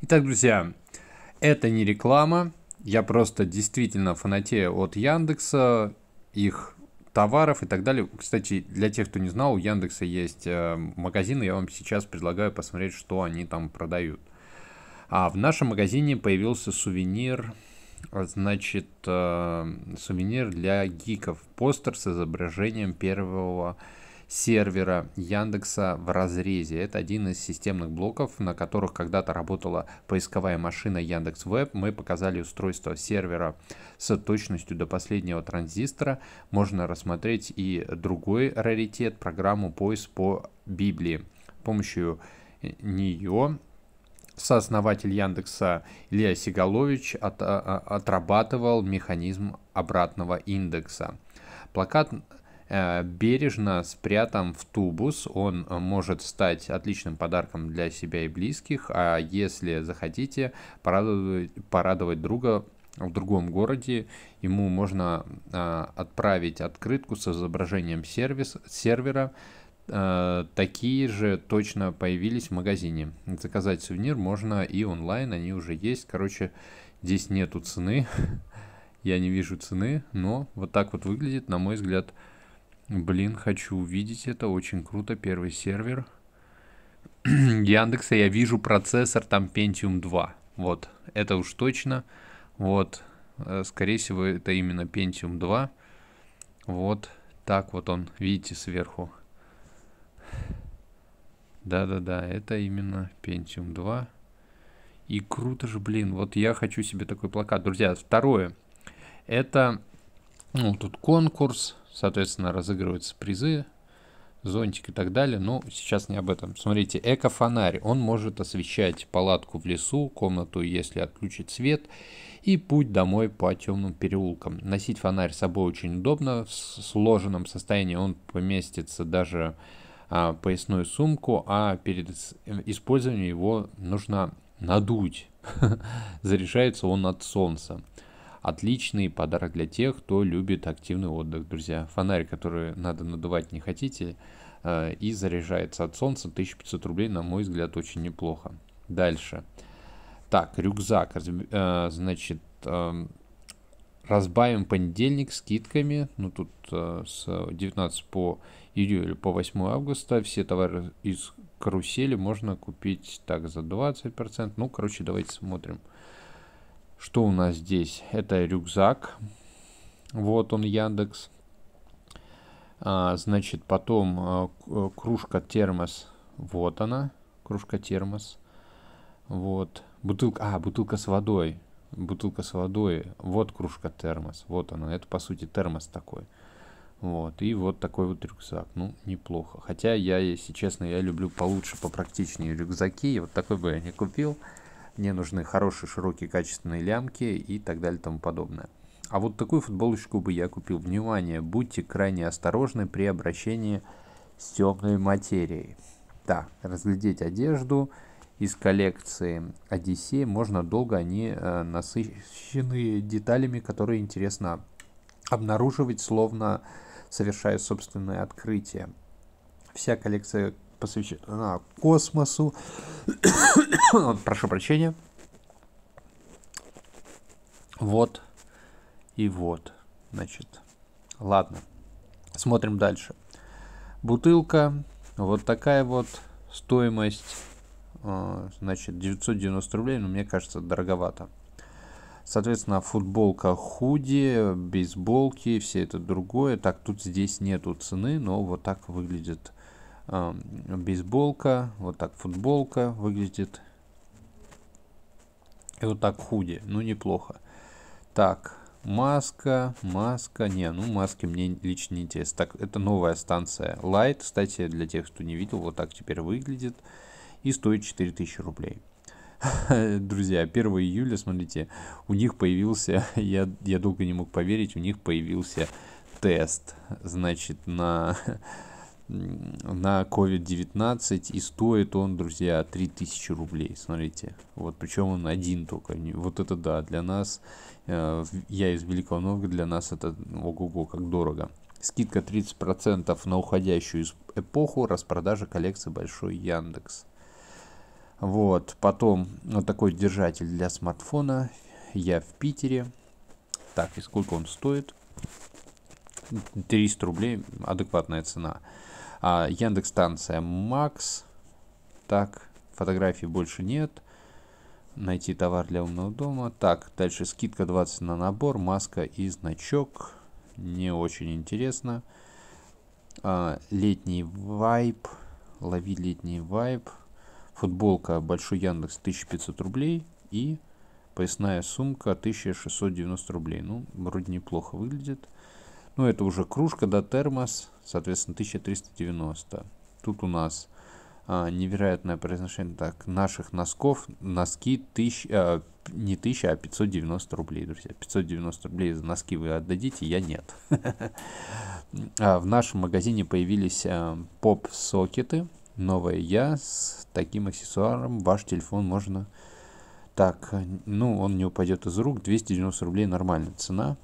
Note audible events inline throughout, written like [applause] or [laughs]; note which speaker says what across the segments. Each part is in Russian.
Speaker 1: Итак, друзья, это не реклама. Я просто действительно фанатею от Яндекса, их товаров и так далее. Кстати, для тех, кто не знал, у Яндекса есть э, магазин, и я вам сейчас предлагаю посмотреть, что они там продают. А в нашем магазине появился сувенир, значит, э, сувенир для гиков. Постер с изображением первого сервера Яндекса в разрезе. Это один из системных блоков, на которых когда-то работала поисковая машина Яндекс Веб. Мы показали устройство сервера с точностью до последнего транзистора. Можно рассмотреть и другой раритет, программу поиск по Библии. С помощью нее сооснователь Яндекса Илья Сигалович от, отрабатывал механизм обратного индекса. Плакат Э, бережно спрятан в тубус. Он э, может стать отличным подарком для себя и близких, а если захотите, порадовать, порадовать друга в другом городе, ему можно э, отправить открытку с изображением сервис, сервера. такие же точно появились в магазине. Заказать сувенир можно и онлайн, они уже есть. Короче, здесь нету цены. [laughs] Я не вижу цены, но вот так вот выглядит, на мой взгляд, Блин, хочу увидеть это, очень круто, первый сервер. [clears throat] Яндекса я вижу процессор там Pentium 2, вот, это уж точно, вот, э, скорее всего это именно Pentium 2, вот, так вот он, видите, сверху. Да-да-да, это именно Pentium 2. И круто же, блин, вот я хочу себе такой плакат. Друзья, второе, это, ну, тут конкурс, Соответственно, разыгрываются призы, зонтик и так далее, но сейчас не об этом. Смотрите, эко-фонарь, он может освещать палатку в лесу, комнату, если отключить свет, и путь домой по темным переулкам. Носить фонарь с собой очень удобно, в сложенном состоянии он поместится даже а, поясную сумку, а перед использованием его нужно надуть. [laughs] Заряжается он от солнца отличный подарок для тех, кто любит активный отдых, друзья. Фонарь, который надо надувать не хотите, э, и заряжается от солнца 1500 рублей, на мой взгляд, очень неплохо. Дальше. Так, рюкзак, э, значит, эм, разбавим понедельник скидками, ну тут э, с 19 по июля по 8 августа все товары из карусели можно купить так за 20%, ну короче давайте смотрим. Что у нас здесь? Это рюкзак. Вот он, Яндекс. А, значит, потом а, кружка термос. Вот она, кружка термос. Вот. Бутылка, а, бутылка с водой. Бутылка с водой. Вот кружка термос. Вот она. Это, по сути, термос такой. Вот. И вот такой вот рюкзак. Ну, неплохо. Хотя я, если честно, я люблю получше, попрактичнее рюкзаки. И вот такой бы я не купил мне нужны хорошие, широкие, качественные лямки и так далее и тому подобное. А вот такую футболочку бы я купил. Внимание, будьте крайне осторожны при обращении с темной материей. Да, разглядеть одежду из коллекции Одиссей можно долго, они э, насыщены деталями, которые интересно обнаруживать, словно совершая собственное открытие. Вся коллекция посвящена космосу, [coughs] Прошу прощения. Вот и вот. Значит, ладно. Смотрим дальше. Бутылка. Вот такая вот стоимость. Э, значит, 990 рублей, но мне кажется, дороговато. Соответственно, футболка, худи, бейсболки, все это другое. Так, тут здесь нету цены, но вот так выглядит э, бейсболка, вот так футболка выглядит. И вот так в худи. Ну, неплохо. Так, маска, маска. Не, ну маски мне лично не интересно. Так, это новая станция Light. Кстати, для тех, кто не видел, вот так теперь выглядит. И стоит 4000 рублей. [laughs] Друзья, 1 июля, смотрите, у них появился, [laughs] я, я долго не мог поверить, у них появился тест, значит, на [laughs] на COVID-19, и стоит он, друзья, 3000 рублей, смотрите. Вот, причем он один только. Вот это да, для нас, э, я из Великого Новгорода, для нас это ого-го, как дорого. Скидка 30% на уходящую эпоху, распродажа коллекции Большой Яндекс. Вот, потом вот такой держатель для смартфона. Я в Питере. Так, и сколько он стоит? 300 рублей, адекватная цена. А, Яндекс станция Макс. Так, фотографий больше нет. Найти товар для умного дома. Так, дальше скидка 20 на набор, маска и значок. Не очень интересно. А, летний вайп. Лови летний вайп. Футболка Большой Яндекс 1500 рублей. И поясная сумка 1690 рублей. Ну, вроде неплохо выглядит. Ну, это уже кружка, да, термос, соответственно, 1390. Тут у нас а, невероятное произношение, так, наших носков, носки, тысяч, а, не 1000, а 590 рублей, друзья. 590 рублей за носки вы отдадите, я нет. [laughs] А в нашем магазине появились а, поп-сокеты, новое я, с таким аксессуаром ваш телефон можно... Так, ну, он не упадет из рук, 290 рублей нормальная цена,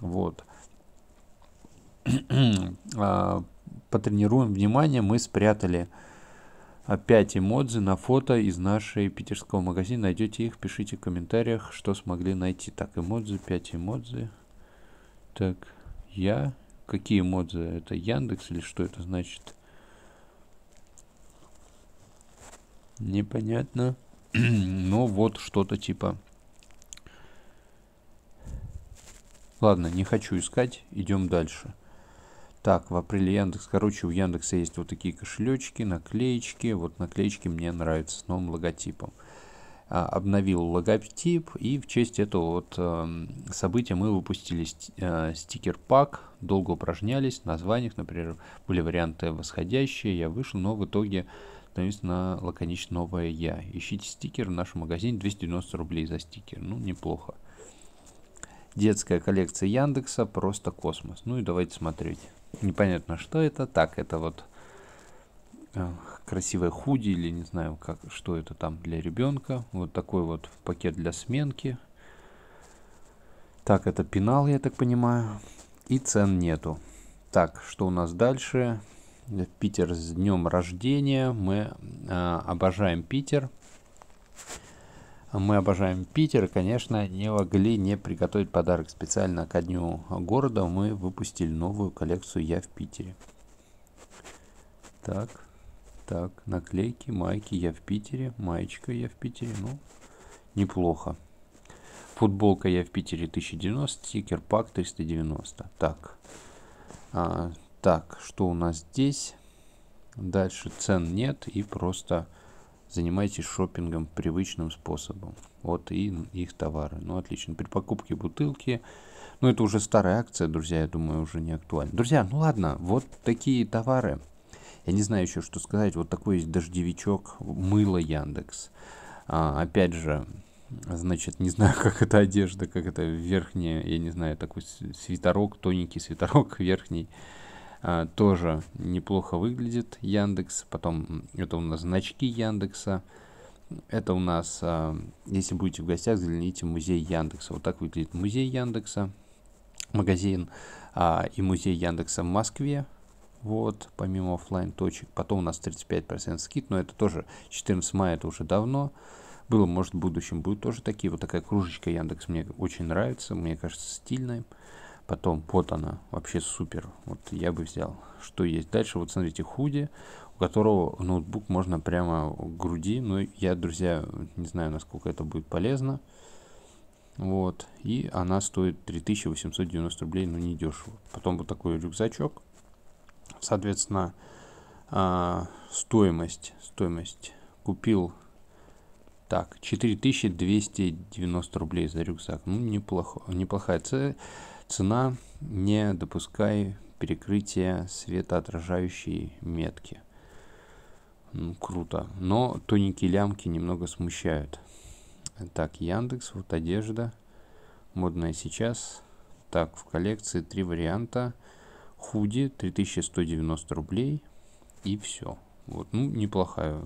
Speaker 1: вот. А, потренируем внимание, мы спрятали 5 а, эмодзи на фото из нашей питерского магазина. Найдете их, пишите в комментариях, что смогли найти. Так, эмодзи, 5 эмодзи. Так, я. Какие эмодзи? Это Яндекс или что это значит? Непонятно. [clears throat] Но ну, вот что-то типа. Ладно, не хочу искать. Идем дальше. Так, в апреле Яндекс. Короче, у Яндекса есть вот такие кошелечки, наклеечки. Вот наклеечки мне нравятся с новым логотипом. А, обновил логотип, и в честь этого вот э, события мы выпустили ст э, стикер-пак, долго упражнялись, в названиях, например, были варианты восходящие, я вышел, но в итоге остановился на лаконично новое я. Ищите стикер в нашем магазине, 290 рублей за стикер, ну неплохо. Детская коллекция Яндекса, просто космос. Ну и давайте смотреть непонятно что это. Так, это вот э, красивое худи или не знаю, как, что это там для ребенка. Вот такой вот пакет для сменки. Так, это пенал, я так понимаю. И цен нету. Так, что у нас дальше? Э, Питер с днем рождения. Мы э, обожаем Питер. Мы обожаем Питер, конечно, не могли не приготовить подарок. Специально ко дню города мы выпустили новую коллекцию «Я в Питере». Так, так, наклейки, майки «Я в Питере», маечка «Я в Питере», ну, неплохо. Футболка «Я в Питере» 1090, стикер пак 390. Так, а, так, что у нас здесь? Дальше цен нет и просто Занимайтесь шопингом привычным способом. Вот и их товары. Ну, отлично. При покупке бутылки... Ну, это уже старая акция, друзья, я думаю, уже не актуальна. Друзья, ну ладно, вот такие товары. Я не знаю еще, что сказать. Вот такой есть дождевичок, мыло Яндекс. А, опять же, значит, не знаю, [laughs] как это одежда, как это верхняя, я не знаю, такой свитерок, тоненький свитерок [laughs] верхний. А, тоже неплохо выглядит Яндекс. Потом это у нас значки Яндекса. Это у нас, а, если будете в гостях, загляните в музей Яндекса. Вот так выглядит музей Яндекса, магазин а, и музей Яндекса в Москве. Вот, помимо офлайн точек. Потом у нас 35% скид, но это тоже 14 мая, это уже давно было, может, в будущем будет тоже такие. Вот такая кружечка Яндекс мне очень нравится, мне кажется, стильная. Потом, вот она, вообще супер. Вот я бы взял. Что есть дальше? Вот смотрите, худи, у которого ноутбук можно прямо к груди. Но ну, я, друзья, не знаю, насколько это будет полезно. Вот. И она стоит 3890 рублей, но не дешево. Потом вот такой рюкзачок. Соответственно, а, стоимость, стоимость купил так, 4290 рублей за рюкзак. Ну, неплохо, неплохая цена. Цена не допускай перекрытия светоотражающей метки. Ну, круто. Но тоники лямки немного смущают. Так, Яндекс, вот одежда. Модная сейчас. Так, в коллекции три варианта. Худи 3190 рублей. И все. Вот, ну, неплохая,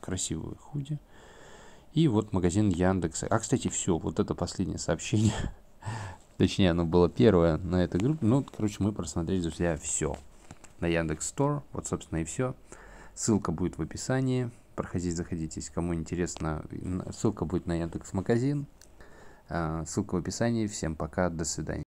Speaker 1: красивая худи. И вот магазин Яндекса. А, кстати, все, вот это последнее сообщение. [laughs] Точнее, оно было первое на этой группе. Ну, короче, мы просмотрели, друзья, все. На Яндекс Стор. Вот, собственно, и все. Ссылка будет в описании. Проходите, заходите, если кому интересно. Ссылка будет на Яндекс Магазин. А, ссылка в описании. Всем пока, до свидания.